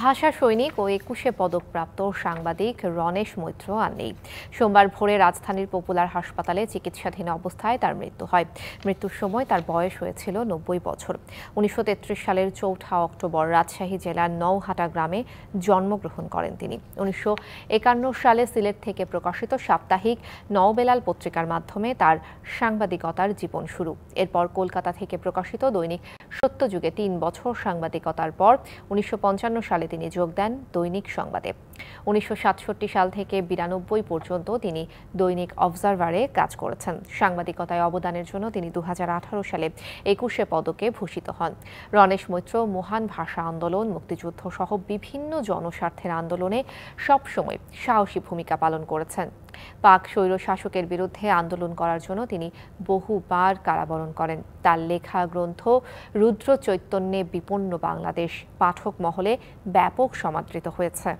ভাষা সৈনিক ও একুশে পদকপ্রাপ্ত সাংবাদিক রণেশ মৈত্র আর নেই সোমবার ভোরে রাজধানীর পপুলার হাসপাতালে চিকিৎসাধীন অবস্থায় তার মৃত্যু হয় মৃত্যুর সময় তার বয়স হয়েছিল নব্বই বছর উনিশশো সালের চৌঠা অক্টোবর রাজশাহী জেলার নওহাটা গ্রামে জন্মগ্রহণ করেন তিনি উনিশশো সালে সিলেট থেকে প্রকাশিত সাপ্তাহিক নওবেলাল পত্রিকার মাধ্যমে তার সাংবাদিকতার জীবন শুরু এরপর কলকাতা থেকে প্রকাশিত দৈনিক সত্যযুগে তিন বছর সাংবাদিকতার পর উনিশশো সালে তিনি যোগ দেন দৈনিক সংবাদে উনিশশো সাল থেকে বিরানব্বই পর্যন্ত তিনি দৈনিক অবজারভারে কাজ করেছেন সাংবাদিকতায় অবদানের জন্য তিনি দু সালে একুশে পদকে ভূষিত হন রণেশ মৈত্র মহান ভাষা আন্দোলন মুক্তিযুদ্ধ সহ বিভিন্ন জনস্বার্থের আন্দোলনে সবসময় সাহসী ভূমিকা পালন করেছেন পাক স্বৈর শাসকের বিরুদ্ধে আন্দোলন করার জন্য তিনি বহুবার কারাবরণ করেন তার লেখা গ্রন্থ রুদ্র চৈতন্যে বিপন্ন বাংলাদেশ পাঠক মহলে ব্যাপক সমাদৃত হয়েছে